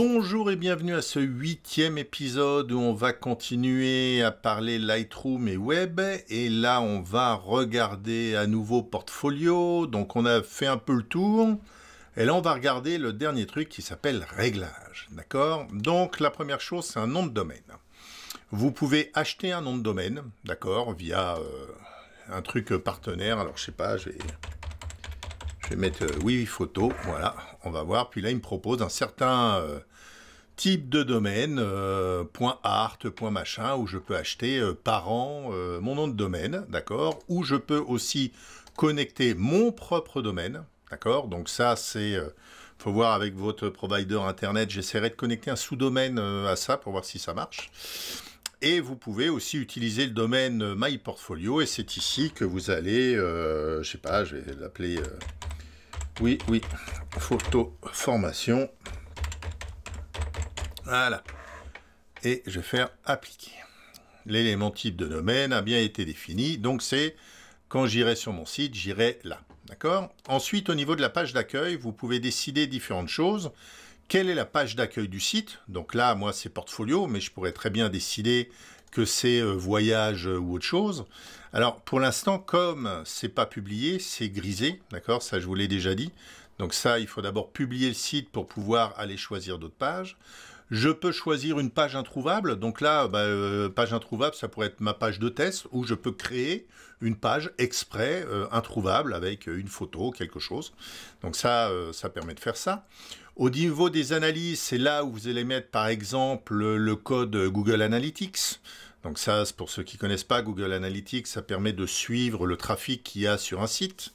Bonjour et bienvenue à ce huitième épisode où on va continuer à parler Lightroom et Web. Et là, on va regarder à nouveau Portfolio. Donc, on a fait un peu le tour. Et là, on va regarder le dernier truc qui s'appelle Réglage. D'accord Donc, la première chose, c'est un nom de domaine. Vous pouvez acheter un nom de domaine, d'accord, via euh, un truc partenaire. Alors, je sais pas, j'ai... Je vais mettre euh, oui photo, voilà, on va voir. Puis là, il me propose un certain euh, type de domaine, euh, .art, .machin, où je peux acheter par an mon nom de domaine, d'accord Où je peux aussi connecter mon propre domaine, d'accord Donc ça, c'est... faut voir avec votre provider internet, j'essaierai de connecter un sous-domaine à ça pour voir si ça marche. Et vous pouvez aussi utiliser le domaine MyPortfolio, et c'est ici que vous allez, je sais pas, je vais l'appeler oui, oui. Photo formation. Voilà. Et je vais faire appliquer. L'élément type de domaine a bien été défini. Donc c'est quand j'irai sur mon site, j'irai là. D'accord Ensuite, au niveau de la page d'accueil, vous pouvez décider différentes choses. Quelle est la page d'accueil du site Donc là, moi, c'est portfolio, mais je pourrais très bien décider que c'est euh, voyage euh, ou autre chose. Alors pour l'instant, comme c'est pas publié, c'est grisé, d'accord Ça, je vous l'ai déjà dit. Donc ça, il faut d'abord publier le site pour pouvoir aller choisir d'autres pages. Je peux choisir une page introuvable. Donc là, bah, euh, page introuvable, ça pourrait être ma page de test où je peux créer une page exprès euh, introuvable avec une photo, quelque chose. Donc ça, euh, ça permet de faire ça. Au niveau des analyses, c'est là où vous allez mettre par exemple le code Google Analytics. Donc ça, pour ceux qui ne connaissent pas Google Analytics, ça permet de suivre le trafic qu'il y a sur un site.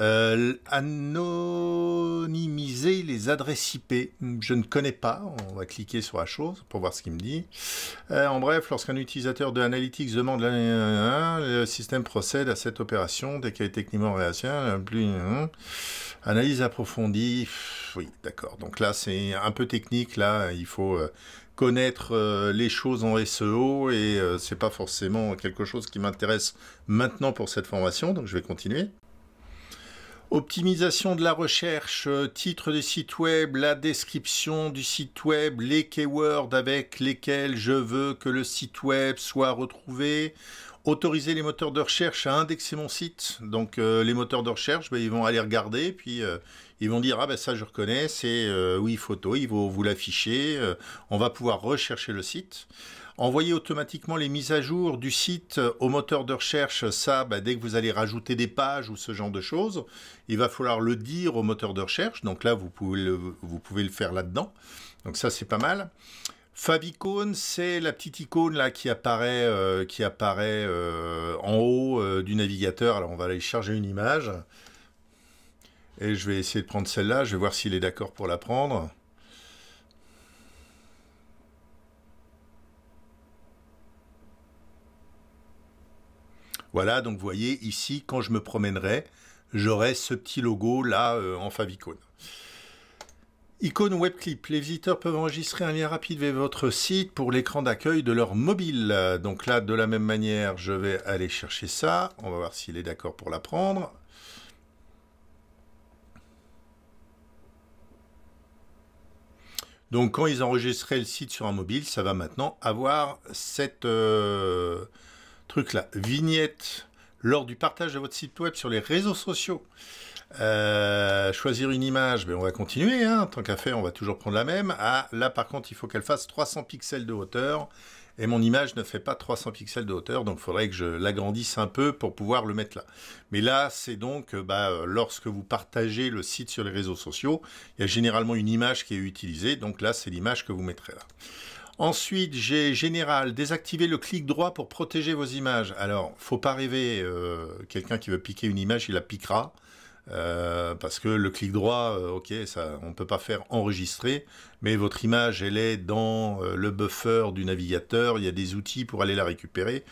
Euh, anonymiser les adresses IP, je ne connais pas. On va cliquer sur la chose pour voir ce qu'il me dit. Euh, en bref, lorsqu'un utilisateur de Analytics demande euh, le système procède à cette opération dès qu'elle est techniquement réactionnée. analyse approfondie. Oui, d'accord. Donc là, c'est un peu technique. Là, il faut connaître euh, les choses en SEO et euh, c'est pas forcément quelque chose qui m'intéresse maintenant pour cette formation, donc je vais continuer. Optimisation de la recherche, euh, titre du sites web, la description du site web, les keywords avec lesquels je veux que le site web soit retrouvé, autoriser les moteurs de recherche à indexer mon site. Donc les moteurs de recherche, ben, ils vont aller regarder, puis ils vont dire ah ben ça je reconnais, c'est euh, oui photo, ils vont vous l'afficher, euh, on va pouvoir rechercher le site. Envoyer automatiquement les mises à jour du site euh, au moteur de recherche, ça, ben, dès que vous allez rajouter des pages ou ce genre de choses, il va falloir le dire au moteur de recherche. Donc là, vous pouvez le, vous pouvez le faire là-dedans. Donc ça, c'est pas mal. Favicon, c'est la petite icône là qui apparaît, qui apparaît en haut du navigateur. Alors on va aller charger une image. Et je vais essayer de prendre celle-là. Je vais voir s'il est d'accord pour la prendre. Voilà, donc vous voyez ici, quand je me promènerai, j'aurai ce petit logo là euh, en favicon. Icône webclip, les visiteurs peuvent enregistrer un lien rapide vers votre site pour l'écran d'accueil de leur mobile. Donc là, de la même manière, je vais aller chercher ça. On va voir s'il est d'accord pour la prendre. Donc quand ils enregistraient le site sur un mobile, ça va maintenant avoir cette euh, truc-là. Vignette lors du partage de votre site web sur les réseaux sociaux. Euh, choisir une image, mais ben, on va continuer, hein, tant qu'à faire, on va toujours prendre la même. Ah, là par contre, il faut qu'elle fasse 300 pixels de hauteur et mon image ne fait pas 300 pixels de hauteur, donc il faudrait que je l'agrandisse un peu pour pouvoir le mettre là. Mais là, c'est donc euh, bah, euh, lorsque vous partagez le site sur les réseaux sociaux, il y a généralement une image qui est utilisée, donc là, c'est l'image que vous mettrez là. Ensuite, j'ai général, désactiver le clic droit pour protéger vos images. Alors, faut pas rêver, euh, quelqu'un qui veut piquer une image, il la piquera. Euh, parce que le clic droit, euh, ok, ça, on ne peut pas faire enregistrer, mais votre image, elle est dans euh, le buffer du navigateur, il y a des outils pour aller la récupérer.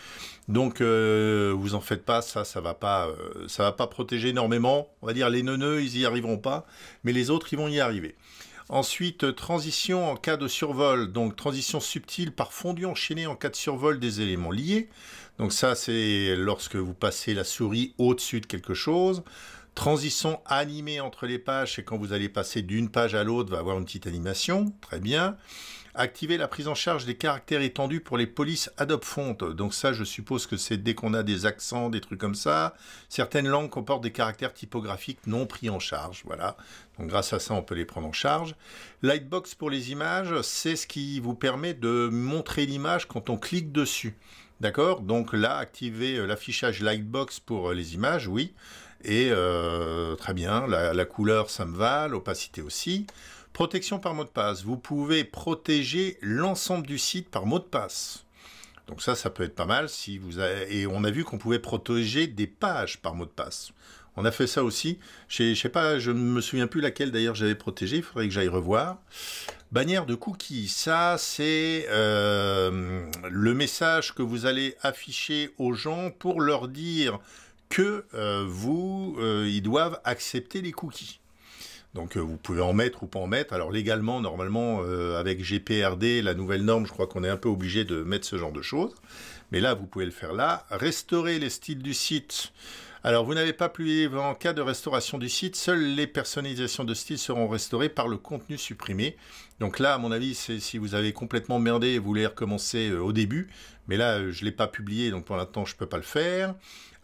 Donc, vous en faites pas, ça, ça va pas, ça va pas protéger énormément. On va dire les neuneux, ils y arriveront pas, mais les autres, ils vont y arriver. Ensuite, transition en cas de survol, donc transition subtile par fondu enchaîné en cas de survol des éléments liés. Donc ça, c'est lorsque vous passez la souris au-dessus de quelque chose transition animée entre les pages, et quand vous allez passer d'une page à l'autre, va avoir une petite animation, très bien. Activer la prise en charge des caractères étendus pour les polices Adobe Font. Donc ça, je suppose que c'est dès qu'on a des accents, des trucs comme ça. Certaines langues comportent des caractères typographiques non pris en charge, voilà. Donc grâce à ça, on peut les prendre en charge. Lightbox pour les images, c'est ce qui vous permet de montrer l'image quand on clique dessus. D'accord Donc là, activer euh, l'affichage Lightbox pour euh, les images, oui. Et euh, très bien, la, couleur, ça me va, l'opacité aussi. Protection par mot de passe. Vous pouvez protéger l'ensemble du site par mot de passe. Donc ça, ça peut être pas mal. Si vous Et on a vu qu'on pouvait protéger des pages par mot de passe. On a fait ça aussi. Je sais pas, je ne me souviens plus laquelle d'ailleurs j'avais protégé. Il faudrait que j'aille revoir. Bannière de cookies, ça c'est euh, le message que vous allez afficher aux gens pour leur dire que euh, vous, euh, ils doivent accepter les cookies. Donc euh, vous pouvez en mettre ou pas en mettre. Alors légalement, normalement, avec GPRD, la nouvelle norme, je crois qu'on est un peu obligé de mettre ce genre de choses. Mais là, vous pouvez le faire là. Restaurer les styles du site. Alors vous n'avez pas plus en cas de restauration du site, seules les personnalisations de style seront restaurées par le contenu supprimé. Donc là, à mon avis, c'est si vous avez complètement merdé et vous voulez recommencer au début. Mais là, je ne l'ai pas publié, donc pour l'instant, je ne peux pas le faire.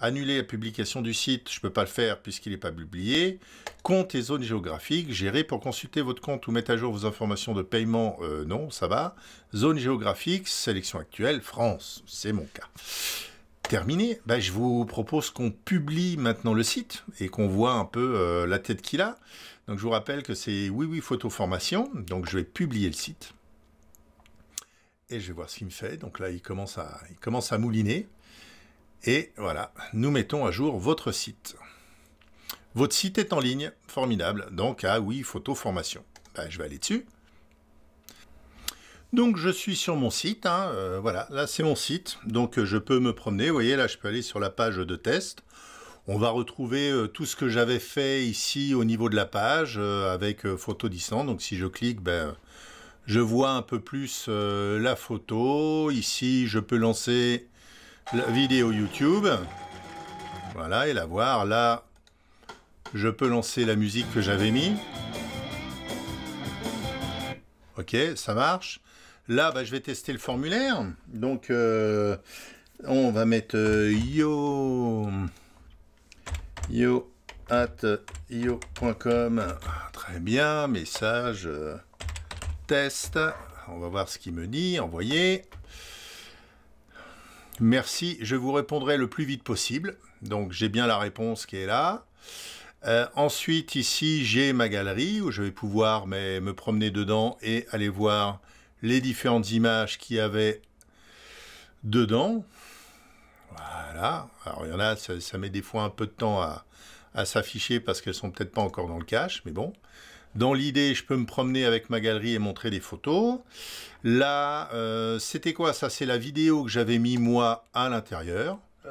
Annuler la publication du site, je ne peux pas le faire puisqu'il n'est pas publié. Compte et zones géographiques, gérer pour consulter votre compte ou mettre à jour vos informations de paiement, euh, non, ça va. Zone géographique, sélection actuelle, France, c'est mon cas. Terminé, ben, je vous propose qu'on publie maintenant le site et qu'on voit un peu euh, la tête qu'il a. Donc je vous rappelle que c'est Oui Oui Photo Formation, donc je vais publier le site. Et je vais voir ce qu'il me fait. Donc là, il commence à, il commence à mouliner. Et voilà, nous mettons à jour votre site. Votre site est en ligne, formidable. Donc, ah oui, photo formation. Ben, je vais aller dessus. Donc je suis sur mon site, hein, euh, voilà, là c'est mon site, donc je peux me promener, vous voyez là je peux aller sur la page de test, on va retrouver euh, tout ce que j'avais fait ici au niveau de la page euh, avec photo distant, donc si je clique, ben, je vois un peu plus la photo, ici je peux lancer la vidéo YouTube. Voilà, et la voir. Là, je peux lancer la musique que j'avais mis. Ok, ça marche. Là, bah, je vais tester le formulaire. Donc, euh, on va mettre euh, yo yo.com. Ah, très bien, message euh, test. On va voir ce qu'il me dit. Envoyer. Merci, je vous répondrai le plus vite possible. Donc j'ai bien la réponse qui est là. Euh, ensuite, ici, j'ai ma galerie où je vais pouvoir me promener dedans et aller voir les différentes images qu'il y avait dedans. Voilà. Alors, il y en a, ça, met des fois un peu de temps à, s'afficher parce qu'elles sont peut-être pas encore dans le cache, mais bon. Dans l'idée, je peux me promener avec ma galerie et montrer des photos. Là, euh, c'était quoi ça C'est la vidéo que j'avais mis moi à l'intérieur. Uh,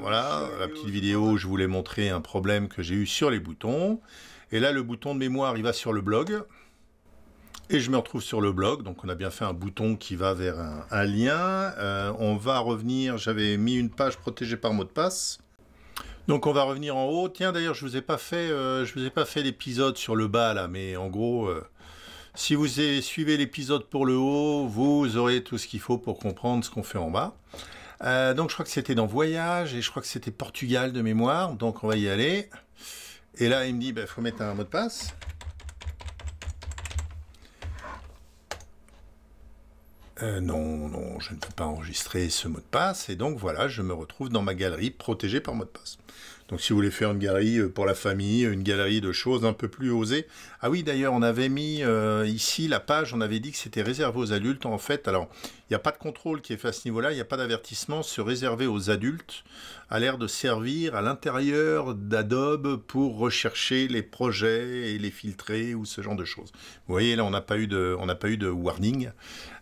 voilà, la petite vidéo où je voulais montrer un problème que j'ai eu sur les boutons. Et là, le bouton de mémoire, il va sur le blog. Et je me retrouve sur le blog, donc on a bien fait un bouton qui va vers un, lien. Euh, on va revenir, j'avais mis une page protégée par mot de passe. Donc on va revenir en haut. Tiens d'ailleurs je vous ai pas fait euh, je vous ai pas fait l'épisode sur le bas là, mais en gros euh, si vous suivez l'épisode pour le haut, vous aurez tout ce qu'il faut pour comprendre ce qu'on fait en bas. Euh, donc je crois que c'était dans Voyage et je crois que c'était Portugal de mémoire. Donc on va y aller. Et là il me dit il bah, faut mettre un mot de passe. Euh, non, non, je ne peux pas enregistrer ce mot de passe. Et donc voilà, je me retrouve dans ma galerie protégée par mot de passe. Donc si vous voulez faire une galerie euh, pour la famille, une galerie de choses un peu plus osées. Ah oui, d'ailleurs, on avait mis euh, ici la page, on avait dit que c'était réservé aux adultes. En fait, alors, il n'y a pas de contrôle qui est fait à ce niveau-là, il n'y a pas d'avertissement. Se réserver aux adultes a l'air de servir à l'intérieur d'Adobe pour rechercher les projets et les filtrer ou ce genre de choses. Vous voyez, là, on n'a pas, eu de, pas eu de warning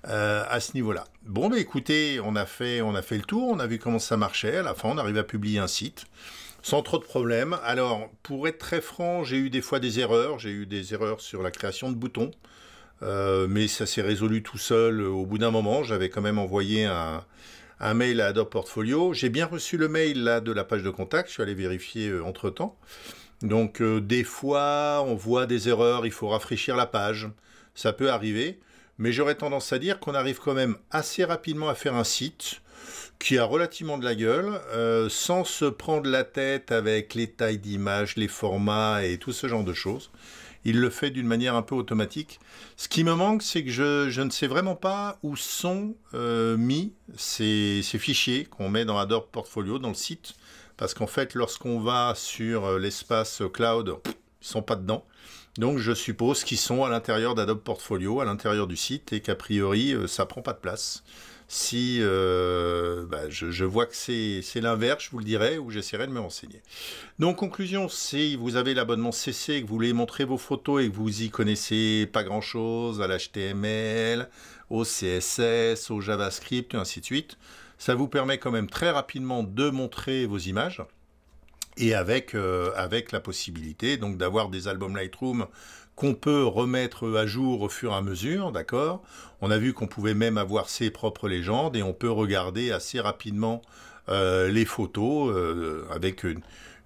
euh, à ce niveau-là. Bon, mais bah, écoutez, on a, fait, on a fait le tour, on a vu comment ça marchait. À la fin, on arrive à publier un site. Sans trop de problèmes. Alors, pour être très franc, j'ai eu des fois des erreurs. J'ai eu des erreurs sur la création de boutons. Euh, mais ça s'est résolu tout seul euh, au bout d'un moment. J'avais quand même envoyé un, mail à Adobe Portfolio. J'ai bien reçu le mail là, de la page de contact. Je suis allé vérifier euh, entre-temps. Donc, des fois, on voit des erreurs. Il faut rafraîchir la page. Ça peut arriver. Mais j'aurais tendance à dire qu'on arrive quand même assez rapidement à faire un site qui a relativement de la gueule, euh, sans se prendre la tête avec les tailles d'image, les formats et tout ce genre de choses. Il le fait d'une manière un peu automatique. Ce qui me manque, c'est que je, ne sais vraiment pas où sont euh, mis ces, ces fichiers qu'on met dans Adobe Portfolio, dans le site. Parce qu'en fait, lorsqu'on va sur euh, l'espace cloud, ils ne sont pas dedans. Donc je suppose qu'ils sont à l'intérieur d'Adobe Portfolio, à l'intérieur du site, et qu'a priori, euh, ça ne prend pas de place. Si euh, bah, je, vois que c'est l'inverse, je vous le dirai, ou j'essaierai de me renseigner. Donc conclusion, si vous avez l'abonnement CC, que vous voulez montrer vos photos et que vous y connaissez pas grand-chose à l'HTML, au CSS, au JavaScript, et ainsi de suite, ça vous permet quand même très rapidement de montrer vos images et avec, euh, avec la possibilité donc d'avoir des albums Lightroom qu'on peut remettre à jour au fur et à mesure, d'accord On a vu qu'on pouvait même avoir ses propres légendes et on peut regarder assez rapidement euh, les photos euh, avec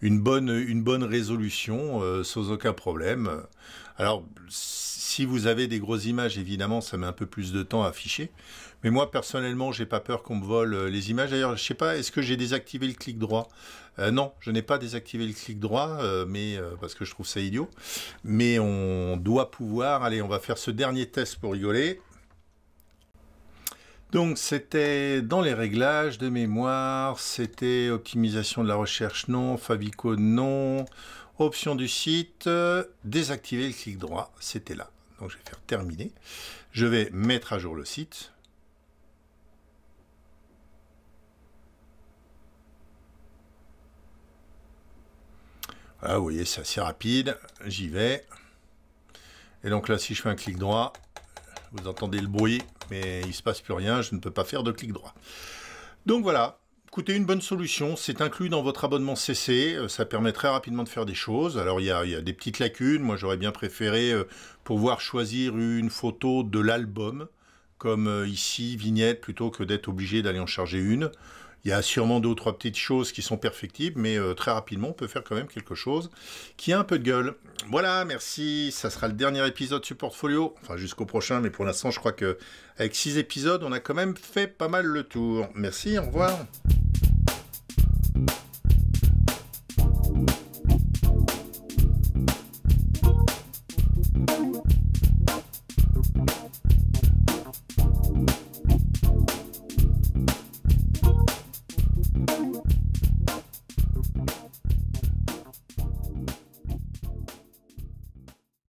bonne, une bonne résolution sans aucun problème. Alors, si vous avez des grosses images, évidemment, ça met un peu plus de temps à afficher. Mais moi, personnellement, je n'ai pas peur qu'on me vole euh, les images. D'ailleurs, je ne sais pas, est-ce que j'ai désactivé le clic droit euh, Non, je n'ai pas désactivé le clic droit, euh, mais parce que je trouve ça idiot. Mais on doit pouvoir. Allez, on va faire ce dernier test pour rigoler. Donc c'était dans les réglages de mémoire, c'était optimisation de la recherche non, Fabico non, Option du site, euh, désactiver le clic droit, c'était là. Donc je vais faire terminer. Je vais mettre à jour le site. Voilà, vous voyez, c'est assez rapide. J'y vais. Et donc là, si je fais un clic droit, vous entendez le bruit, mais il ne se passe plus rien. Je ne peux pas faire de clic droit. Donc voilà, Écoutez, une bonne solution, c'est inclus dans votre abonnement CC, euh, ça permet très rapidement de faire des choses. Alors il y a, des petites lacunes, moi j'aurais bien préféré euh, pouvoir choisir une photo de l'album, comme euh, ici, vignette, plutôt que d'être obligé d'aller en charger une. Il y a sûrement deux ou trois petites choses qui sont perfectibles, mais très rapidement, on peut faire quand même quelque chose qui a un peu de gueule. Voilà, merci. Ça sera le dernier épisode sur Portfolio. Enfin, jusqu'au prochain, mais pour l'instant, je crois que avec six épisodes, on a quand même fait pas mal le tour. Merci, au revoir.